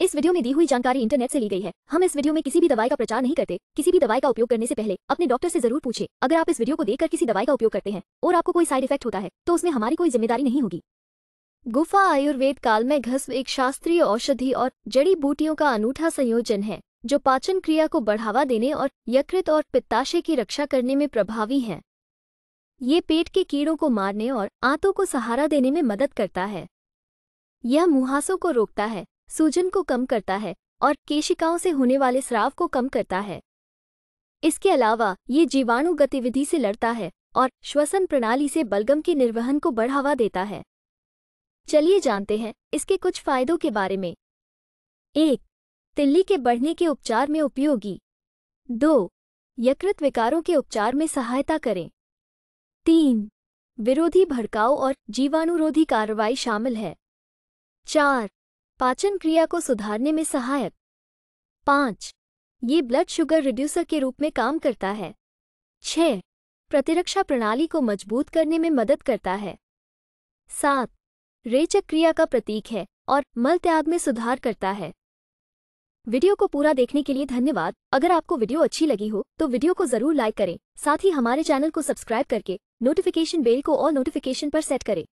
इस वीडियो में दी हुई जानकारी इंटरनेट से ली गई है हम इस वीडियो में किसी भी दवाई का प्रचार नहीं करते किसी भी दवाई का उपयोग करने से पहले अपने डॉक्टर से जरूर पूछे अगर आप इस वीडियो को देखकर किसी दवाई का उपयोग करते हैं और आपको कोई साइड इफेक्ट होता है तो उसमें हमारी कोई जिम्मेदारी नहीं होगी गुफा आयुर्वेद काल में घस्व एक शास्त्रीय औषधि और जड़ी बूटियों का अनूठा संयोजन है जो पाचन क्रिया को बढ़ावा देने और यकृत और पित्ताशय की रक्षा करने में प्रभावी है ये पेट के कीड़ों को मारने और आंतों को सहारा देने में मदद करता है यह मुहासों को रोकता है सूजन को कम करता है और केशिकाओं से होने वाले स्राव को कम करता है इसके अलावा ये जीवाणु गतिविधि से लड़ता है और श्वसन प्रणाली से बलगम के निर्वहन को बढ़ावा देता है चलिए जानते हैं इसके कुछ फायदों के बारे में एक तिल्ली के बढ़ने के उपचार में उपयोगी दो यकृत विकारों के उपचार में सहायता करें तीन विरोधी भड़काऊ और जीवाणुरोधी कार्रवाई शामिल है चार पाचन क्रिया को सुधारने में सहायक पाँच ये ब्लड शुगर रिड्यूसर के रूप में काम करता है छः प्रतिरक्षा प्रणाली को मजबूत करने में मदद करता है सात रेचक क्रिया का प्रतीक है और मल त्याग में सुधार करता है वीडियो को पूरा देखने के लिए धन्यवाद अगर आपको वीडियो अच्छी लगी हो तो वीडियो को जरूर लाइक करें साथ ही हमारे चैनल को सब्सक्राइब करके नोटिफिकेशन बेल को और नोटिफिकेशन पर सेट करें